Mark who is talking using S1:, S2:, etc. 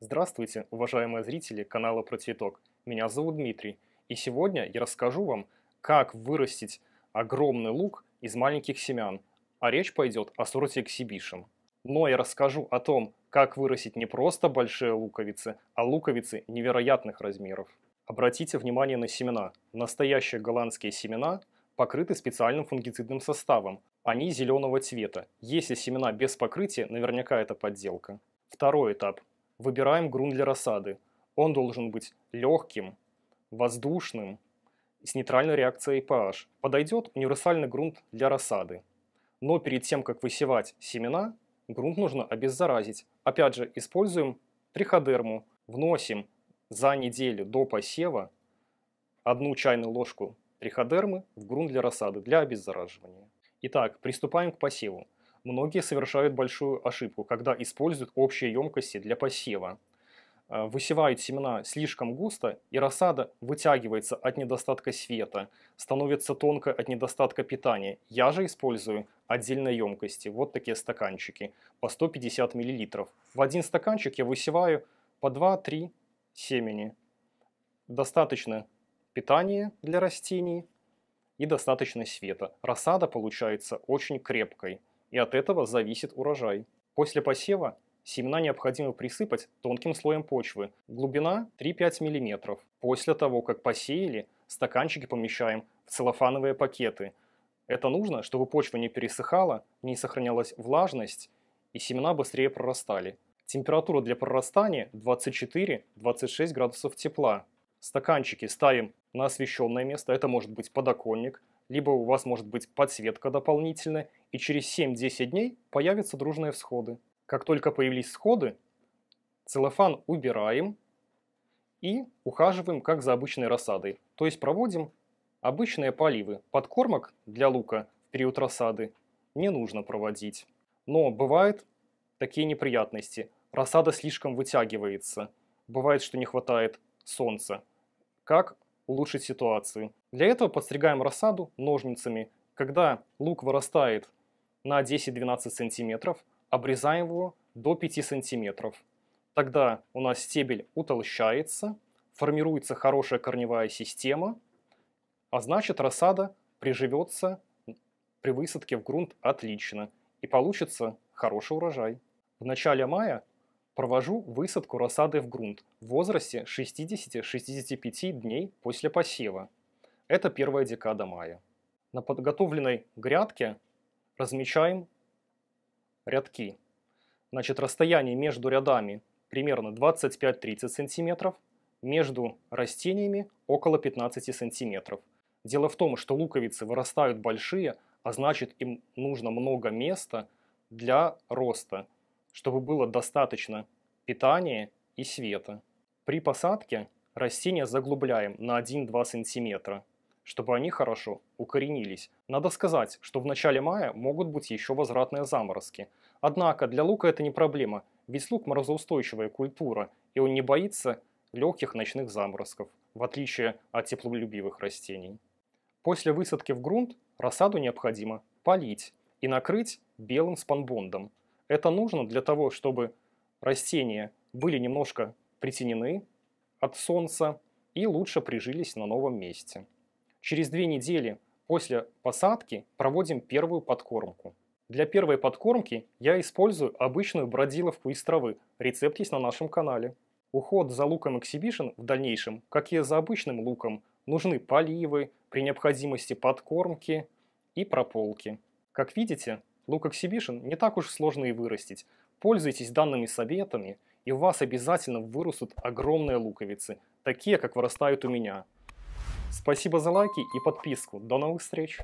S1: Здравствуйте, уважаемые зрители канала Про Цветок. Меня зовут Дмитрий, и сегодня я расскажу вам, как вырастить огромный лук из маленьких семян, а речь пойдет о сорте эксибишн. Но я расскажу о том, как вырастить не просто большие луковицы, а луковицы невероятных размеров. Обратите внимание на семена. Настоящие голландские семена покрыты специальным фунгицидным составом. Они зеленого цвета. Если семена без покрытия, наверняка это подделка. Второй этап Выбираем грунт для рассады. Он должен быть легким, воздушным, с нейтральной реакцией pH. Подойдет универсальный грунт для рассады. Но перед тем, как высевать семена, грунт нужно обеззаразить. Опять же, используем триходерму. Вносим за неделю до посева одну чайную ложку триходермы в грунт для рассады для обеззараживания. Итак, приступаем к посеву многие совершают большую ошибку, когда используют общие емкости для посева. Э, Высевают семена слишком густо, и рассада вытягивается от недостатка света, становится тонкой от недостатка питания. Я же использую отдельные емкости, вот такие стаканчики, по 150 мл. В один стаканчик я высеваю по 2-3 семени. Достаточно питания для растений и достаточно света. Рассада получается очень крепкой и от этого зависит урожай. После посева семена необходимо присыпать тонким слоем почвы, глубина 3-5 мм. После того, как посеяли, стаканчики помещаем в целлофановые пакеты. Это нужно, чтобы почва не пересыхала, не сохранялась влажность и семена быстрее прорастали. Температура для прорастания 24-26 градусов тепла. Стаканчики ставим на освещенное место, это может быть подоконник, либо у вас может быть подсветка дополнительная, и через 7-10 дней появятся дружные всходы. Как только появились всходы, целлофан убираем и ухаживаем как за обычной рассадой, то есть проводим обычные поливы. Подкормок для лука в период рассады не нужно проводить. Но бывают такие неприятности. Рассада слишком вытягивается. Бывает, что не хватает солнца. Как улучшить ситуацию? Для этого подстригаем рассаду ножницами. Когда лук вырастает на 10-12 см, обрезаем его до 5 см. Тогда у нас стебель утолщается, формируется хорошая корневая система, а значит рассада приживется при высадке в грунт отлично и получится хороший урожай. В начале мая провожу высадку рассады в грунт в возрасте 60-65 дней после посева. Это первая декада мая. На подготовленной грядке размечаем рядки. Значит, расстояние между рядами примерно 25-30 см, между растениями около 15 см. Дело в том, что луковицы вырастают большие, а значит им нужно много места для роста, чтобы было достаточно питания и света. При посадке растения заглубляем на 1-2 сантиметра чтобы они хорошо укоренились. Надо сказать, что в начале мая могут быть еще возвратные заморозки. Однако для лука это не проблема, ведь лук морозоустойчивая культура, и он не боится легких ночных заморозков, в отличие от теплолюбивых растений. После высадки в грунт рассаду необходимо полить и накрыть белым спанбондом. Это нужно для того, чтобы растения были немножко притенены от солнца и лучше прижились на новом месте. Через две недели после посадки проводим первую подкормку. Для первой подкормки я использую обычную бродиловку из травы, рецепт есть на нашем канале. Уход за луком Exhibition в дальнейшем, как и за обычным луком, нужны поливы, при необходимости подкормки и прополки. Как видите, лук Exhibition не так уж сложно и вырастить. Пользуйтесь данными советами, и у вас обязательно вырастут огромные луковицы, такие, как вырастают у меня – Спасибо за лайки и подписку. До новых встреч!